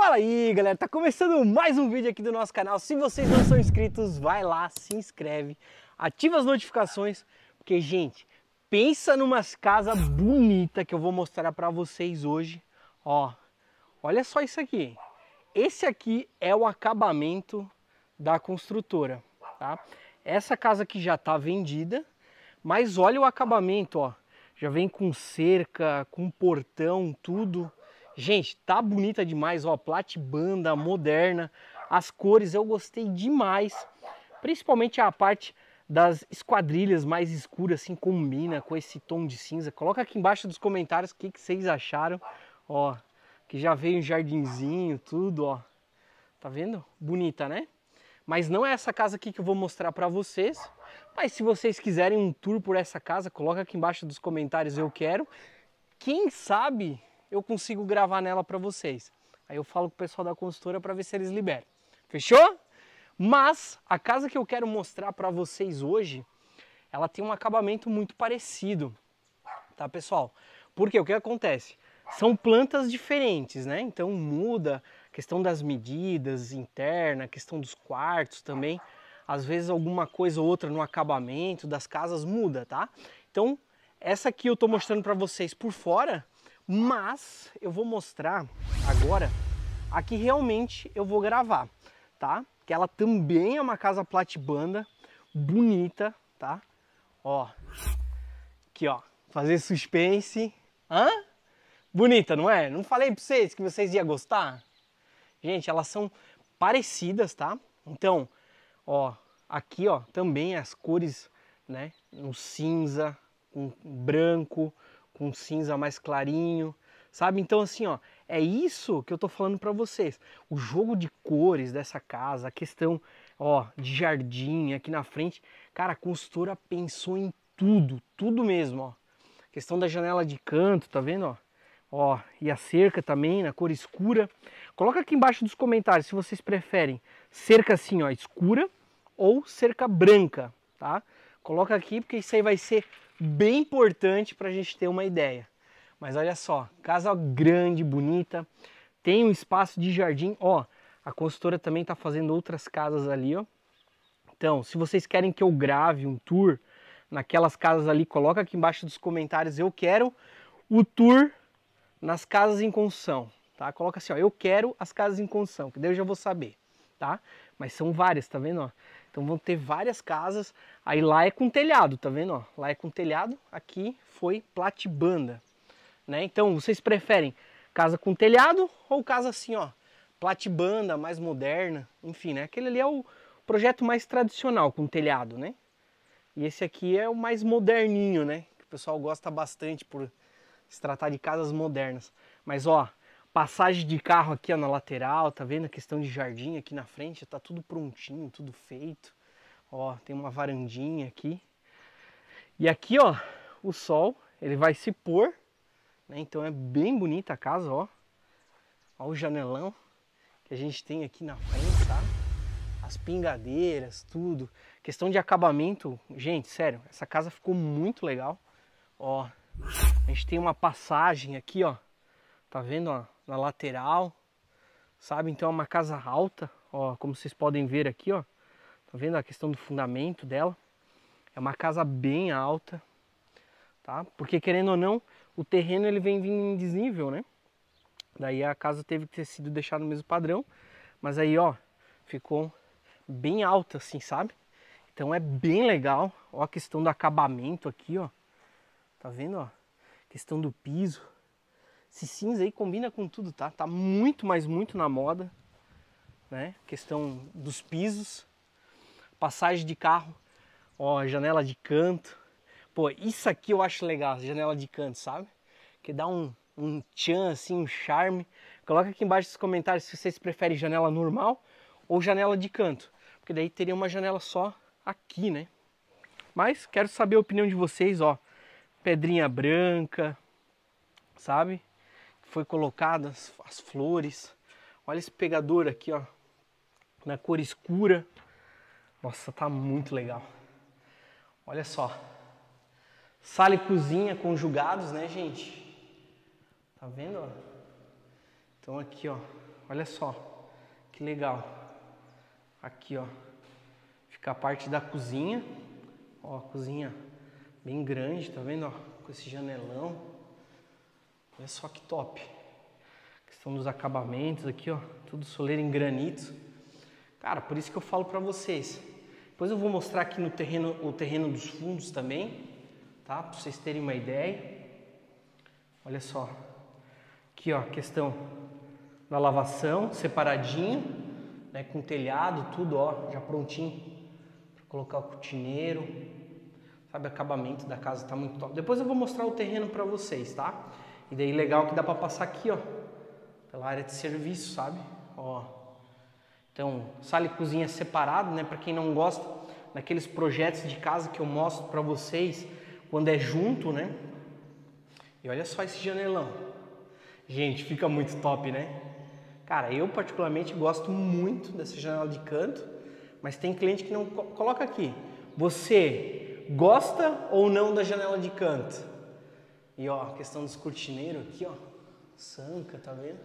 Fala aí galera, tá começando mais um vídeo aqui do nosso canal. Se vocês não são inscritos, vai lá, se inscreve, ativa as notificações, porque gente, pensa numa casas bonitas que eu vou mostrar pra vocês hoje. Ó, olha só isso aqui. Esse aqui é o acabamento da construtora, tá? Essa casa aqui já tá vendida, mas olha o acabamento, ó. Já vem com cerca, com portão, tudo. Gente, tá bonita demais, ó, plate banda moderna, as cores eu gostei demais, principalmente a parte das esquadrilhas mais escuras, assim, combina com esse tom de cinza. Coloca aqui embaixo dos comentários o que, que vocês acharam, ó, que já veio um jardinzinho, tudo, ó, tá vendo? Bonita, né? Mas não é essa casa aqui que eu vou mostrar para vocês, mas se vocês quiserem um tour por essa casa, coloca aqui embaixo dos comentários, eu quero. Quem sabe eu consigo gravar nela para vocês. Aí eu falo com o pessoal da consultora para ver se eles liberam. Fechou? Mas a casa que eu quero mostrar para vocês hoje, ela tem um acabamento muito parecido, tá pessoal? Porque o que acontece? São plantas diferentes, né? Então muda a questão das medidas interna, a questão dos quartos também. Às vezes alguma coisa ou outra no acabamento das casas muda, tá? Então essa aqui eu tô mostrando para vocês por fora, mas eu vou mostrar agora a que realmente eu vou gravar, tá? Que ela também é uma casa platibanda, bonita, tá? Ó, aqui ó, fazer suspense. Hã? Bonita, não é? Não falei pra vocês que vocês iam gostar? Gente, elas são parecidas, tá? Então, ó, aqui ó, também as cores, né? No cinza, com branco, com cinza mais clarinho, sabe? Então assim, ó, é isso que eu tô falando para vocês. O jogo de cores dessa casa, a questão, ó, de jardim aqui na frente, cara, a construtora pensou em tudo, tudo mesmo, ó. A questão da janela de canto, tá vendo, ó? Ó, e a cerca também na cor escura. Coloca aqui embaixo dos comentários se vocês preferem cerca assim, ó, escura ou cerca branca, tá? Coloca aqui porque isso aí vai ser bem importante para a gente ter uma ideia. Mas olha só, casa grande, bonita, tem um espaço de jardim. Ó, a consultora também está fazendo outras casas ali, ó. Então, se vocês querem que eu grave um tour naquelas casas ali, coloca aqui embaixo dos comentários. Eu quero o tour nas casas em construção, tá? Coloca assim, ó, eu quero as casas em construção, que daí eu já vou saber, tá? Mas são várias, tá vendo? Ó? Então vão ter várias casas. Aí lá é com telhado, tá vendo? Ó, lá é com telhado, aqui foi platibanda. Né? Então vocês preferem casa com telhado ou casa assim, ó, platibanda, mais moderna, enfim, né? Aquele ali é o projeto mais tradicional com telhado, né? E esse aqui é o mais moderninho, né? Que o pessoal gosta bastante por se tratar de casas modernas. Mas ó, Passagem de carro aqui ó, na lateral, tá vendo? A questão de jardim aqui na frente, tá tudo prontinho, tudo feito. Ó, tem uma varandinha aqui. E aqui, ó, o sol, ele vai se pôr, né? Então é bem bonita a casa, ó. Ó o janelão que a gente tem aqui na frente, tá? As pingadeiras, tudo. Questão de acabamento, gente, sério, essa casa ficou muito legal. Ó, a gente tem uma passagem aqui, ó. Tá vendo, ó? na lateral, sabe? Então é uma casa alta, ó, como vocês podem ver aqui, ó. Tá vendo a questão do fundamento dela? É uma casa bem alta, tá? Porque querendo ou não, o terreno ele vem em desnível, né? Daí a casa teve que ter sido deixada no mesmo padrão, mas aí, ó, ficou bem alta assim, sabe? Então é bem legal. Ó a questão do acabamento aqui, ó. Tá vendo, ó? Questão do piso. Esse cinza aí combina com tudo, tá? Tá muito, mas muito na moda, né? Questão dos pisos, passagem de carro, ó, janela de canto. Pô, isso aqui eu acho legal, janela de canto, sabe? Que dá um, um tchan, assim, um charme. Coloca aqui embaixo nos comentários se vocês preferem janela normal ou janela de canto. Porque daí teria uma janela só aqui, né? Mas quero saber a opinião de vocês, ó. Pedrinha branca, sabe? foi colocadas as flores. Olha esse pegador aqui, ó, na cor escura. Nossa, tá muito legal. Olha só. Sala e cozinha conjugados, né, gente? Tá vendo, ó? Então aqui, ó, olha só. Que legal. Aqui, ó, fica a parte da cozinha. Ó, a cozinha bem grande, tá vendo, ó, com esse janelão. Olha é só que top. A questão dos acabamentos aqui, ó, tudo soleiro em granito. Cara, por isso que eu falo para vocês. Depois eu vou mostrar aqui no terreno, o terreno dos fundos também, tá? Para vocês terem uma ideia. Olha só. Aqui, ó, questão da lavação, separadinho, né, com telhado, tudo, ó, já prontinho para colocar o cortineiro. Sabe, acabamento da casa tá muito top. Depois eu vou mostrar o terreno para vocês, tá? E daí legal que dá para passar aqui, ó, pela área de serviço, sabe? Ó. Então, sala e cozinha separado, né? Para quem não gosta daqueles projetos de casa que eu mostro para vocês quando é junto, né? E olha só esse janelão. Gente, fica muito top, né? Cara, eu particularmente gosto muito dessa janela de canto, mas tem cliente que não coloca aqui. Você gosta ou não da janela de canto? E ó, a questão dos cortineiros aqui, ó. Sanca, tá vendo?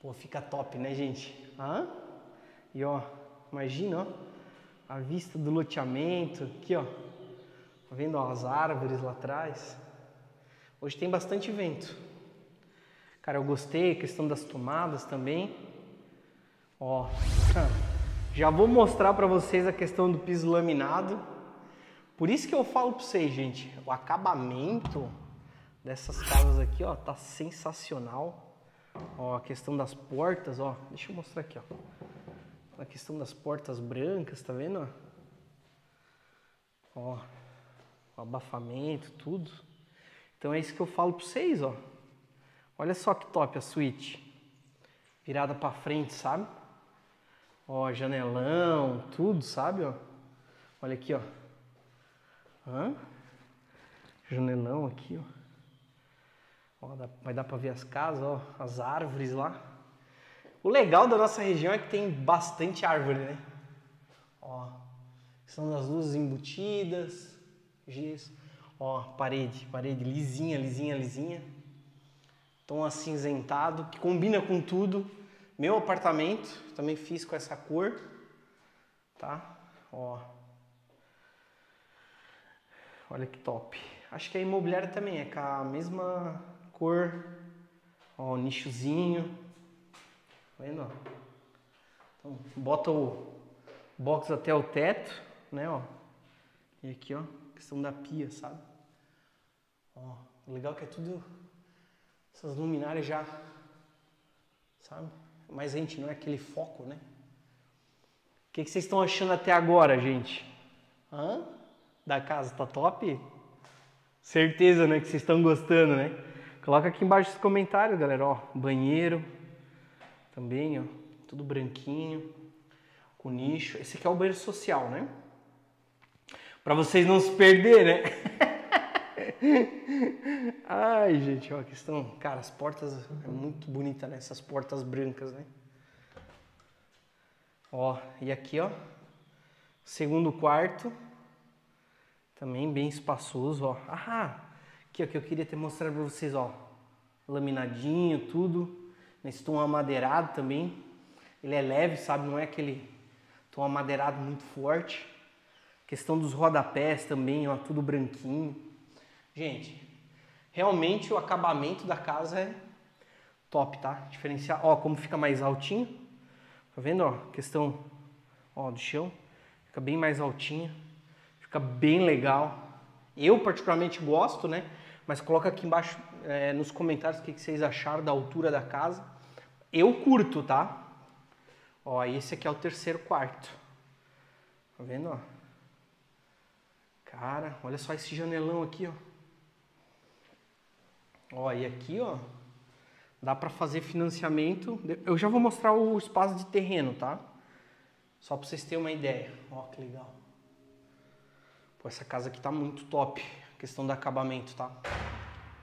Pô, fica top, né, gente? Hã? E ó, imagina, ó. A vista do loteamento aqui, ó. Tá vendo ó, as árvores lá atrás? Hoje tem bastante vento. Cara, eu gostei, a questão das tomadas também. Ó, já vou mostrar para vocês a questão do piso laminado. Por isso que eu falo para vocês, gente, o acabamento dessas casas aqui, ó, tá sensacional. Ó, a questão das portas, ó, deixa eu mostrar aqui, ó. A questão das portas brancas, tá vendo? Ó, o abafamento, tudo. Então é isso que eu falo para vocês, ó. Olha só que top a suíte. Virada para frente, sabe? Ó, janelão, tudo, sabe, ó? Olha aqui, ó. Hã? Janelão aqui, ó. Ó, dá, vai dar para ver as casas, ó, as árvores lá. O legal da nossa região é que tem bastante árvore, né? Ó, são as luzes embutidas, gesso. Ó, parede, parede lisinha, lisinha, lisinha. Tom acinzentado, que combina com tudo. Meu apartamento, também fiz com essa cor, tá? Ó. Olha que top. Acho que a imobiliária também é com a mesma cor, ó, o nichozinho, tá vendo? Ó? Então, bota o box até o teto, né, ó, e aqui, ó, questão da pia, sabe? Ó, legal que é tudo, essas luminárias já, sabe? Mas a gente não é aquele foco, né? O que, que vocês estão achando até agora, gente? Hã? Da casa tá top? Certeza, né, que vocês estão gostando, né? Coloca aqui embaixo os comentários, galera. Ó, banheiro também, ó, tudo branquinho, com nicho. Esse aqui é o banheiro social, né? Para vocês não se perderem, né? Ai, gente, ó, aqui estão cara, as portas é muito bonita, né? Essas portas brancas, né? Ó, e aqui, ó, segundo quarto, também bem espaçoso, ó. Ah, que é o que eu queria até mostrar para vocês, ó. Laminadinho, tudo. Nesse tom amadeirado também. Ele é leve, sabe? Não é aquele tom amadeirado muito forte. Questão dos rodapés também, ó, tudo branquinho. Gente, realmente o acabamento da casa é top, tá? Diferenciar, ó, como fica mais altinho. Tá vendo, ó? Questão, ó, do chão. Fica bem mais altinha. Fica bem legal. Eu particularmente gosto, né? Mas coloca aqui embaixo é, nos comentários o que, que vocês acharam da altura da casa. Eu curto, tá? Ó, esse aqui é o terceiro quarto. Tá vendo, ó? Cara, olha só esse janelão aqui, ó. Ó, e aqui, ó, dá para fazer financiamento. Eu já vou mostrar o espaço de terreno, tá? Só para vocês terem uma ideia. Ó, que legal. Pô, essa casa aqui tá muito top. Questão do acabamento, tá?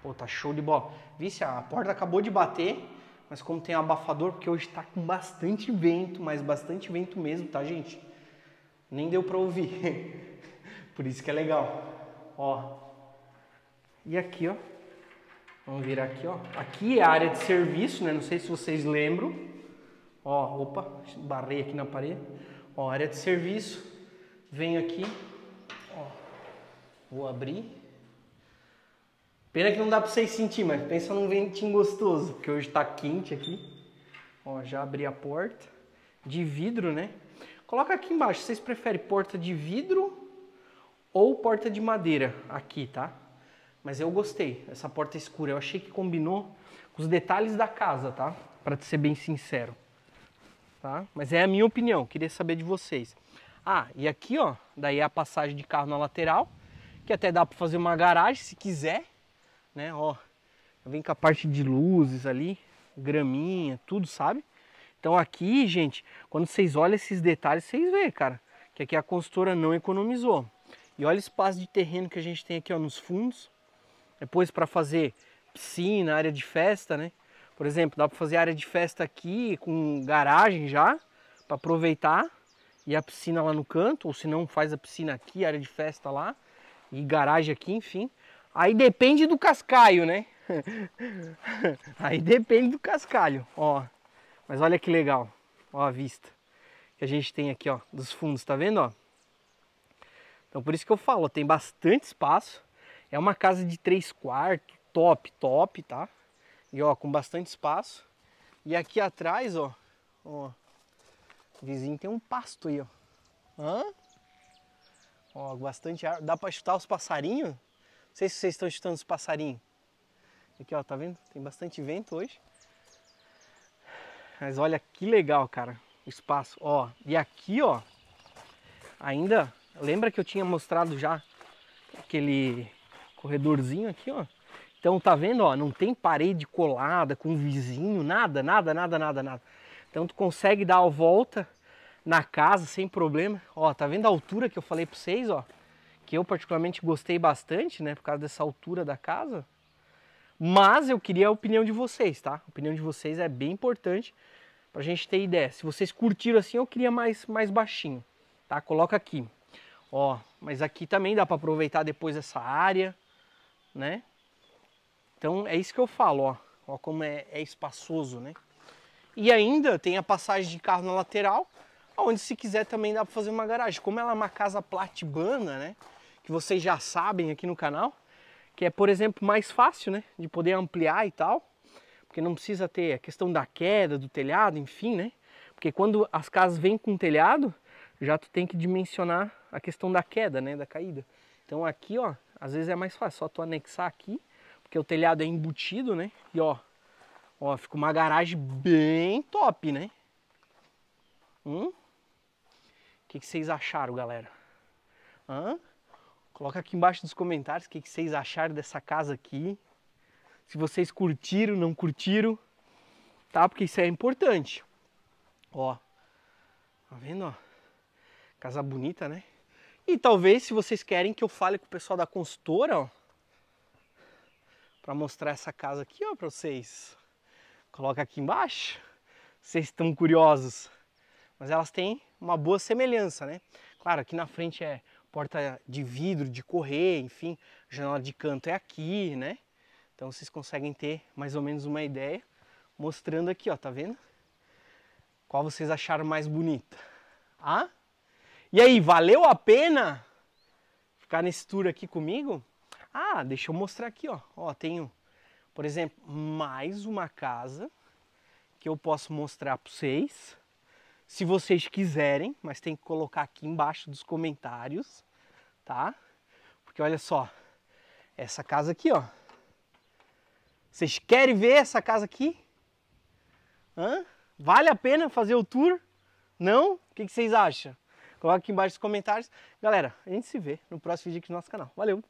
Pô, tá show de bola. Vice, a porta acabou de bater, mas como tem um abafador, porque hoje tá com bastante vento, mas bastante vento mesmo, tá, gente? Nem deu pra ouvir. Por isso que é legal. Ó. E aqui, ó. Vamos virar aqui, ó. Aqui é a área de serviço, né? Não sei se vocês lembram. Ó, opa, barrei aqui na parede. Ó, área de serviço. Venho aqui, ó. Vou abrir. Pena que não dá pra vocês sentir, mas pensa num ventinho gostoso, porque hoje tá quente aqui. Ó, já abri a porta. De vidro, né? Coloca aqui embaixo, vocês preferem porta de vidro ou porta de madeira aqui, tá? Mas eu gostei, essa porta escura. Eu achei que combinou com os detalhes da casa, tá? Pra ser bem sincero. Tá? Mas é a minha opinião, queria saber de vocês. Ah, e aqui, ó, daí é a passagem de carro na lateral, que até dá pra fazer uma garagem se quiser né? Ó, vem com a parte de luzes ali, graminha, tudo, sabe? Então aqui, gente, quando vocês olham esses detalhes, vocês vêem cara, que aqui a consultora não economizou. E olha o espaço de terreno que a gente tem aqui, ó, nos fundos. Depois para fazer piscina, área de festa, né? Por exemplo, dá para fazer área de festa aqui com garagem já, para aproveitar. E a piscina lá no canto, ou se não faz a piscina aqui, área de festa lá, e garagem aqui, enfim. Aí depende do cascalho, né? Aí depende do cascalho, ó. Mas olha que legal, ó a vista que a gente tem aqui, ó, dos fundos, tá vendo, ó? Então por isso que eu falo, tem bastante espaço. É uma casa de três quartos, top, top, tá? E ó, com bastante espaço. E aqui atrás, ó, ó, o vizinho tem um pasto aí, ó. Hã? Ó, bastante ar. Dá para chutar os passarinhos? Não sei se vocês estão escutando os passarinhos. Aqui, ó, tá vendo? Tem bastante vento hoje. Mas olha que legal, cara, o espaço. Ó, e aqui, ó, ainda, lembra que eu tinha mostrado já aquele corredorzinho aqui, ó? Então, tá vendo, ó, não tem parede colada com vizinho, nada, nada, nada, nada, nada. Então, tu consegue dar a volta na casa sem problema. Ó, tá vendo a altura que eu falei para vocês, ó? que eu particularmente gostei bastante, né, por causa dessa altura da casa. Mas eu queria a opinião de vocês, tá? A opinião de vocês é bem importante pra gente ter ideia. Se vocês curtiram assim, eu queria mais mais baixinho, tá? Coloca aqui. Ó, mas aqui também dá para aproveitar depois essa área, né? Então é isso que eu falo, ó. Ó como é, é espaçoso, né? E ainda tem a passagem de carro na lateral, onde se quiser também dá para fazer uma garagem. Como ela é uma casa platibana, né? que vocês já sabem aqui no canal, que é, por exemplo, mais fácil, né, de poder ampliar e tal, porque não precisa ter a questão da queda do telhado, enfim, né? Porque quando as casas vêm com telhado, já tu tem que dimensionar a questão da queda, né, da caída. Então aqui, ó, às vezes é mais fácil, só tu anexar aqui, porque o telhado é embutido, né? E ó, ó, fica uma garagem bem top, né? Hum? O que, que vocês acharam, galera? Hã? Coloca aqui embaixo nos comentários o que, vocês acharam dessa casa aqui. Se vocês curtiram, não curtiram, tá? Porque isso é importante. Ó, tá vendo, ó? Casa bonita, né? E talvez, se vocês querem que eu fale com o pessoal da consultora, ó, para mostrar essa casa aqui, ó, para vocês, coloca aqui embaixo. Vocês estão curiosos, mas elas têm uma boa semelhança, né? Claro, aqui na frente é porta de vidro, de correr, enfim, janela de canto é aqui, né? Então vocês conseguem ter mais ou menos uma ideia, mostrando aqui, ó, tá vendo? Qual vocês acharam mais bonita? Ah? E aí, valeu a pena ficar nesse tour aqui comigo? Ah, deixa eu mostrar aqui, ó. Ó, tenho, por exemplo, mais uma casa que eu posso mostrar para vocês se vocês quiserem, mas tem que colocar aqui embaixo dos comentários, tá? Porque olha só, essa casa aqui, ó. Vocês querem ver essa casa aqui? Hã? Vale a pena fazer o tour? Não? O que, vocês acham? Coloca aqui embaixo nos comentários. Galera, a gente se vê no próximo vídeo aqui no nosso canal. Valeu!